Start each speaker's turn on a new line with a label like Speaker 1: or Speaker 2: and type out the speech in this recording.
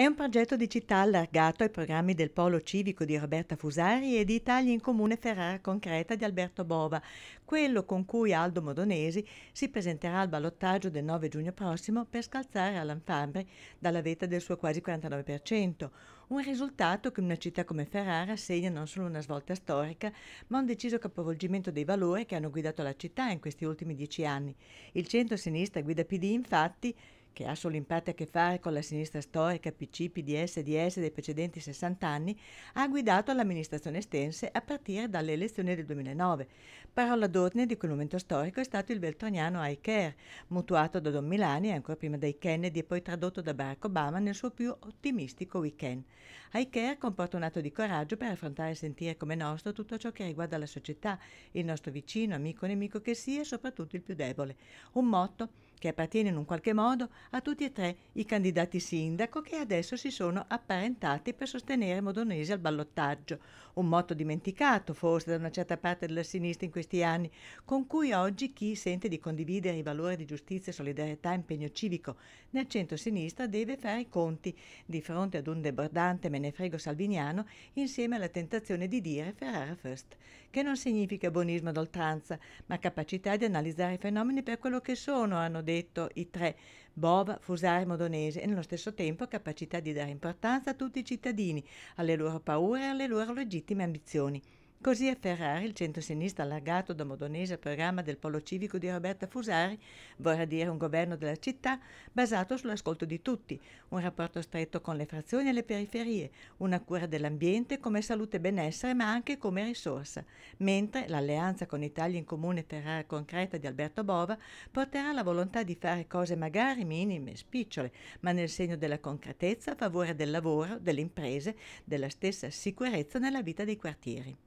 Speaker 1: È un progetto di città allargato ai programmi del Polo Civico di Roberta Fusari e di Italia in Comune Ferrara Concreta di Alberto Bova, quello con cui Aldo Modonesi si presenterà al ballottaggio del 9 giugno prossimo per scalzare Alan Fabri dalla vetta del suo quasi 49%, un risultato che in una città come Ferrara segna non solo una svolta storica, ma un deciso capovolgimento dei valori che hanno guidato la città in questi ultimi dieci anni. Il centro-sinistra guida PD infatti che ha solo in parte a che fare con la sinistra storica PC, PDS, e DS dei precedenti 60 anni, ha guidato l'amministrazione estense a partire dalle elezioni del 2009. Parola d'ordine di quel momento storico è stato il beltroniano I Care, mutuato da Don Milani ancora prima dai Kennedy e poi tradotto da Barack Obama nel suo più ottimistico weekend. I Care comporta un atto di coraggio per affrontare e sentire come nostro tutto ciò che riguarda la società, il nostro vicino, amico, o nemico che sia e soprattutto il più debole. Un motto che appartiene in un qualche modo a tutti e tre i candidati sindaco che adesso si sono apparentati per sostenere Modonese al ballottaggio, un motto dimenticato forse da una certa parte della sinistra in questi anni, con cui oggi chi sente di condividere i valori di giustizia, solidarietà e impegno civico nel centro-sinistra deve fare i conti di fronte ad un debordante me ne frego salviniano insieme alla tentazione di dire Ferrara first, che non significa buonismo d'oltranza, ma capacità di analizzare i fenomeni per quello che sono, hanno detto i tre, Bob, Fusari, Modonese, e nello stesso tempo capacità di dare importanza a tutti i cittadini, alle loro paure e alle loro legittime ambizioni. Così a Ferrari il centro-sinistra allargato da Modonese al programma del polo civico di Roberta Fusari vorrà dire un governo della città basato sull'ascolto di tutti, un rapporto stretto con le frazioni e le periferie, una cura dell'ambiente come salute e benessere ma anche come risorsa, mentre l'alleanza con Italia in Comune Ferrara Concreta di Alberto Bova porterà la volontà di fare cose magari minime, spicciole, ma nel segno della concretezza a favore del lavoro, delle imprese, della stessa sicurezza nella vita dei quartieri.